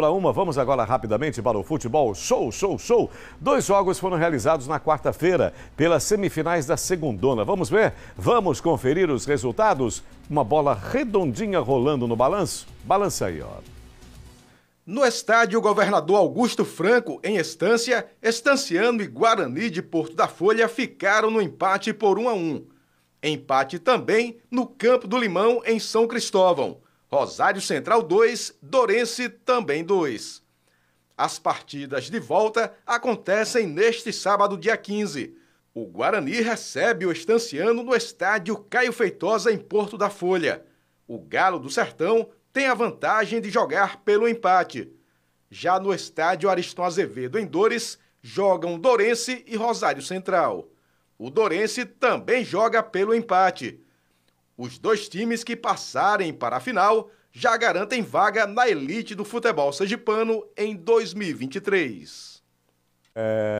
para uma, vamos agora rapidamente para o futebol. Show, show, show! Dois jogos foram realizados na quarta-feira pelas semifinais da segundona. Vamos ver? Vamos conferir os resultados? Uma bola redondinha rolando no balanço? Balança aí, ó. No estádio, o governador Augusto Franco, em Estância, Estanciano e Guarani de Porto da Folha ficaram no empate por 1 a 1. Empate também no Campo do Limão, em São Cristóvão. Rosário Central 2, Dorense também 2. As partidas de volta acontecem neste sábado, dia 15. O Guarani recebe o Estanciano no estádio Caio Feitosa, em Porto da Folha. O Galo do Sertão tem a vantagem de jogar pelo empate. Já no estádio Ariston Azevedo, em Dores, jogam Dorense e Rosário Central. O Dorense também joga pelo empate. Os dois times que passarem para a final já garantem vaga na elite do futebol sergipano em 2023. É...